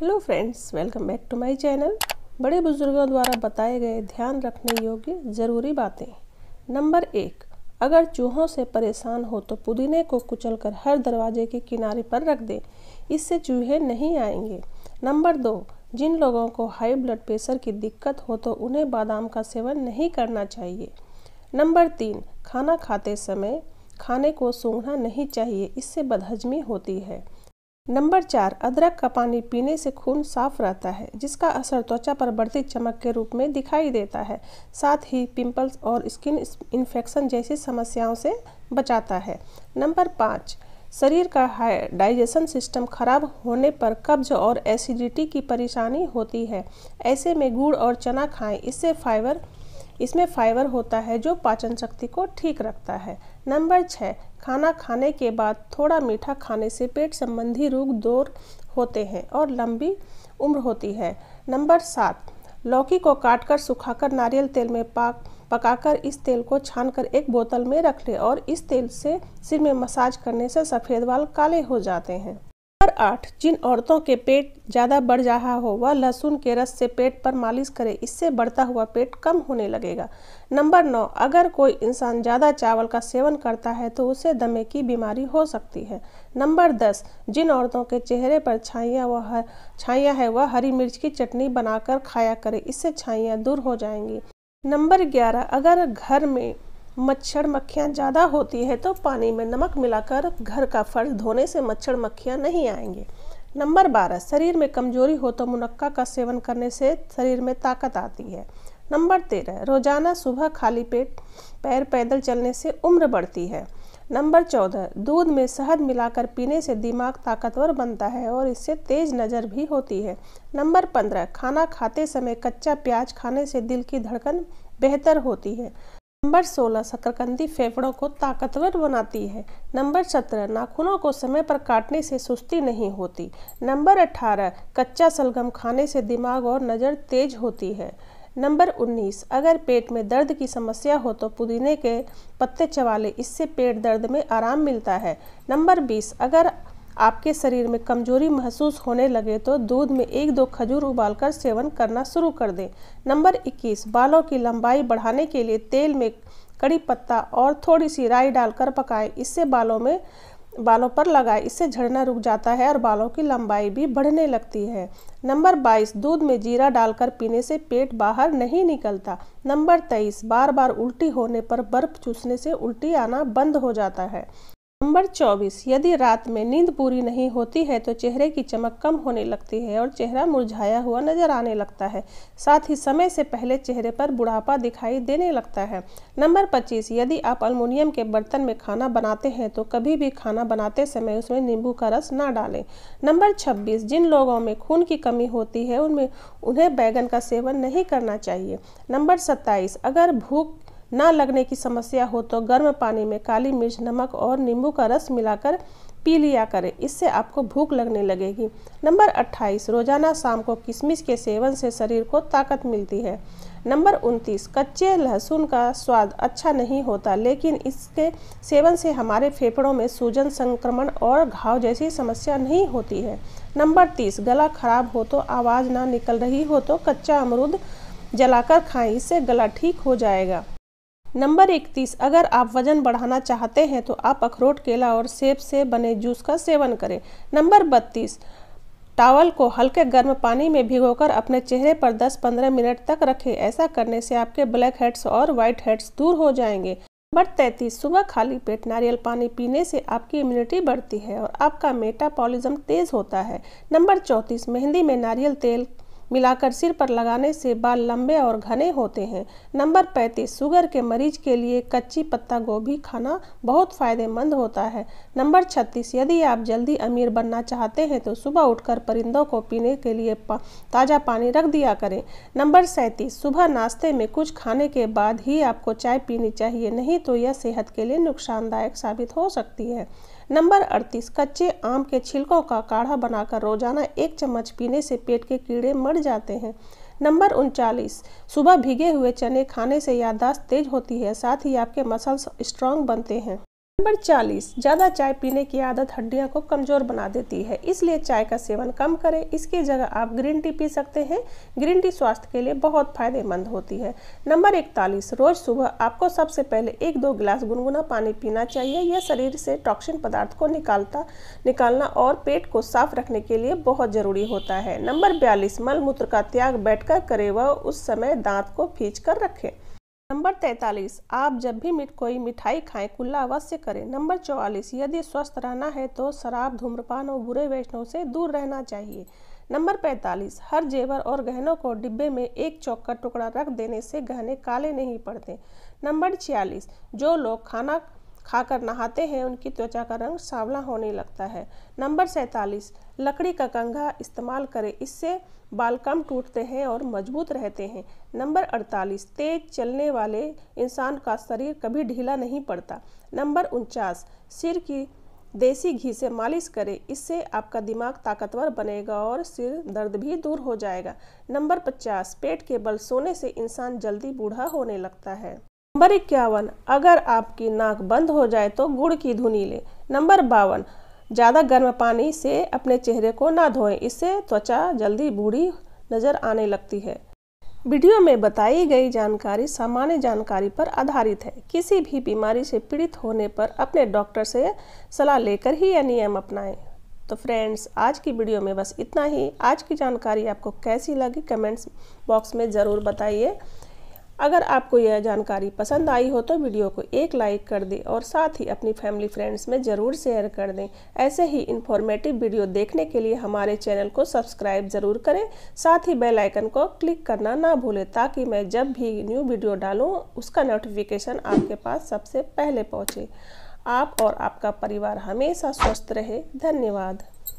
hello friends welcome back to my channel बड़े बुजुर्गों द्वारा बताए गए ध्यान रखने योग्य ज़रूरी बातें नंबर एक अगर चूहों से परेशान हो तो पुदीने को कुचलकर हर दरवाजे के किनारे पर रख दें इससे चूहे नहीं आएंगे नंबर दो जिन लोगों को हाई ब्लड प्रेशर की दिक्कत हो तो उन्हें बादाम का सेवन नहीं करना चाहिए नंबर तीन खाना खाते समय खाने को सूंघना नहीं चाहिए इससे बदहजमी होती है नंबर चार अदरक का पानी पीने से खून साफ रहता है जिसका असर त्वचा पर बढ़ती चमक के रूप में दिखाई देता है साथ ही पिंपल्स और स्किन इन्फेक्शन जैसी समस्याओं से बचाता है नंबर पाँच शरीर का डाइजेशन सिस्टम खराब होने पर कब्ज और एसिडिटी की परेशानी होती है ऐसे में गुड़ और चना खाएं इससे फाइबर इसमें फाइबर होता है जो पाचन शक्ति को ठीक रखता है नंबर छः खाना खाने के बाद थोड़ा मीठा खाने से पेट संबंधी रोग दूर होते हैं और लंबी उम्र होती है नंबर सात लौकी को काटकर सुखाकर नारियल तेल में पाक पकाकर इस तेल को छानकर एक बोतल में रख लें और इस तेल से सिर में मसाज करने से सफ़ेद बाल काले हो जाते हैं नंबर आठ जिन औरतों के पेट ज़्यादा बढ़ रहा हो वह लहसुन के रस से पेट पर मालिश करे इससे बढ़ता हुआ पेट कम होने लगेगा नंबर नौ अगर कोई इंसान ज़्यादा चावल का सेवन करता है तो उसे दमे की बीमारी हो सकती है नंबर दस जिन औरतों के चेहरे पर छाइयाँ वह छाइयाँ है वह हरी मिर्च की चटनी बनाकर खाया करे इससे छाइयाँ दूर हो जाएंगी नंबर ग्यारह अगर घर में मच्छर मक्खियाँ ज़्यादा होती है तो पानी में नमक मिलाकर घर का फर्श धोने से मच्छर मक्खियाँ नहीं आएंगे नंबर बारह शरीर में कमजोरी हो तो मुनक्का का सेवन करने से शरीर में ताकत आती है नंबर तेरह रोजाना सुबह खाली पेट पैर पैदल चलने से उम्र बढ़ती है नंबर चौदह दूध में शहद मिलाकर पीने से दिमाग ताकतवर बनता है और इससे तेज नज़र भी होती है नंबर पंद्रह खाना खाते समय कच्चा प्याज खाने से दिल की धड़कन बेहतर होती है नंबर 16 शकरकंदी फेफड़ों को ताकतवर बनाती है नंबर 17 नाखूनों को समय पर काटने से सुस्ती नहीं होती नंबर 18 कच्चा सलगम खाने से दिमाग और नज़र तेज होती है नंबर 19 अगर पेट में दर्द की समस्या हो तो पुदीने के पत्ते चबा लें इससे पेट दर्द में आराम मिलता है नंबर 20 अगर आपके शरीर में कमजोरी महसूस होने लगे तो दूध में एक दो खजूर उबालकर सेवन करना शुरू कर दें नंबर 21 बालों की लंबाई बढ़ाने के लिए तेल में कड़ी पत्ता और थोड़ी सी राई डालकर पकाएं इससे बालों में बालों पर लगाएं इससे झड़ना रुक जाता है और बालों की लंबाई भी बढ़ने लगती है नंबर 22 दूध में जीरा डालकर पीने से पेट बाहर नहीं निकलता नंबर 23 बार बार उल्टी होने पर बर्फ चूसने से उल्टी आना बंद हो जाता है नंबर 24 यदि रात में नींद पूरी नहीं होती है तो चेहरे की चमक कम होने लगती है और चेहरा मुरझाया हुआ नजर आने लगता है साथ ही समय से पहले चेहरे पर बुढ़ापा दिखाई देने लगता है नंबर 25 यदि आप अल्मोनियम के बर्तन में खाना बनाते हैं तो कभी भी खाना बनाते समय उसमें नींबू का रस ना डालें नंबर छब्बीस जिन लोगों में खून की कमी होती है उनमें उन्हें बैगन का सेवन नहीं करना चाहिए नंबर सत्ताईस अगर भूख ना लगने की समस्या हो तो गर्म पानी में काली मिर्च नमक और नींबू का रस मिलाकर पी लिया करें इससे आपको भूख लगने लगेगी नंबर 28 रोजाना शाम को किशमिश के सेवन से शरीर को ताकत मिलती है नंबर 29 कच्चे लहसुन का स्वाद अच्छा नहीं होता लेकिन इसके सेवन से हमारे फेफड़ों में सूजन संक्रमण और घाव जैसी समस्या नहीं होती है नंबर 30 गला खराब हो तो आवाज़ ना निकल रही हो तो कच्चा अमरूद जलाकर खाएं इससे गला ठीक हो जाएगा नंबर इकतीस अगर आप वजन बढ़ाना चाहते हैं तो आप अखरोट केला और सेब से बने जूस का सेवन करें नंबर बत्तीस टावल को हल्के गर्म पानी में भिगोकर अपने चेहरे पर 10-15 मिनट तक रखें ऐसा करने से आपके ब्लैक हेड्स और वाइट हेड्स दूर हो जाएंगे नंबर तैंतीस सुबह खाली पेट नारियल पानी पीने से आपकी इम्यूनिटी बढ़ती है और आपका मेटाबॉलिज्म तेज होता है नंबर चौंतीस मेहंदी में नारियल तेल मिलाकर सिर पर लगाने से बाल लंबे और घने होते हैं नंबर पैंतीस शुगर के मरीज के लिए कच्ची पत्ता गोभी खाना बहुत फायदेमंद होता है नंबर छत्तीस यदि आप जल्दी अमीर बनना चाहते हैं तो सुबह उठकर परिंदों को पीने के लिए पा, ताज़ा पानी रख दिया करें नंबर सैंतीस सुबह नाश्ते में कुछ खाने के बाद ही आपको चाय पीनी चाहिए नहीं तो यह सेहत के लिए नुकसानदायक साबित हो सकती है नंबर अड़तीस कच्चे आम के छिलकों का काढ़ा बनाकर रोजाना एक चम्मच पीने से पेट के कीड़े मर जाते हैं नंबर उनचालीस सुबह भीगे हुए चने खाने से याददाश्त तेज होती है साथ ही आपके मसल्स स्ट्रांग बनते हैं नंबर 40 ज़्यादा चाय पीने की आदत हड्डियों को कमज़ोर बना देती है इसलिए चाय का सेवन कम करें इसकी जगह आप ग्रीन टी पी सकते हैं ग्रीन टी स्वास्थ्य के लिए बहुत फायदेमंद होती है नंबर 41 रोज़ सुबह आपको सबसे पहले एक दो गिलास गुनगुना पानी पीना चाहिए यह शरीर से टॉक्सिन पदार्थ को निकालता निकालना और पेट को साफ रखने के लिए बहुत ज़रूरी होता है नंबर बयालीस मलमूत्र का त्याग बैठ कर करें व उस समय दाँत को खींच रखें नंबर 43 आप जब भी मिठ कोई मिठाई खाएं कुल्ला अवश्य करें नंबर 44 यदि स्वस्थ रहना है तो शराब धूम्रपान और बुरे वैष्णव से दूर रहना चाहिए नंबर 45 हर जेवर और गहनों को डिब्बे में एक चौक का टुकड़ा रख देने से गहने काले नहीं पड़ते नंबर 46 जो लोग खाना खाकर नहाते हैं उनकी त्वचा का रंग सांवला होने लगता है नंबर सैंतालीस लकड़ी का कंघा इस्तेमाल करें इससे बाल कम टूटते हैं और मजबूत रहते हैं नंबर अड़तालीस तेज चलने वाले इंसान का शरीर कभी ढीला नहीं पड़ता नंबर उनचास सिर की देसी घी से मालिश करें इससे आपका दिमाग ताकतवर बनेगा और सिर दर्द भी दूर हो जाएगा नंबर पचास पेट के बल सोने से इंसान जल्दी बूढ़ा होने लगता है नंबर इक्यावन अगर आपकी नाक बंद हो जाए तो गुड़ की धुनी लें नंबर बावन ज़्यादा गर्म पानी से अपने चेहरे को ना धोएं इससे त्वचा जल्दी बूढ़ी नज़र आने लगती है वीडियो में बताई गई जानकारी सामान्य जानकारी पर आधारित है किसी भी बीमारी से पीड़ित होने पर अपने डॉक्टर से सलाह लेकर ही यह नियम अपनाएं तो फ्रेंड्स आज की वीडियो में बस इतना ही आज की जानकारी आपको कैसी लगी कमेंट्स बॉक्स में ज़रूर बताइए अगर आपको यह जानकारी पसंद आई हो तो वीडियो को एक लाइक कर दें और साथ ही अपनी फैमिली फ्रेंड्स में ज़रूर शेयर कर दें ऐसे ही इन्फॉर्मेटिव वीडियो देखने के लिए हमारे चैनल को सब्सक्राइब ज़रूर करें साथ ही बेल आइकन को क्लिक करना ना भूलें ताकि मैं जब भी न्यू वीडियो डालूँ उसका नोटिफिकेशन आपके पास सबसे पहले पहुँचे आप और आपका परिवार हमेशा स्वस्थ रहे धन्यवाद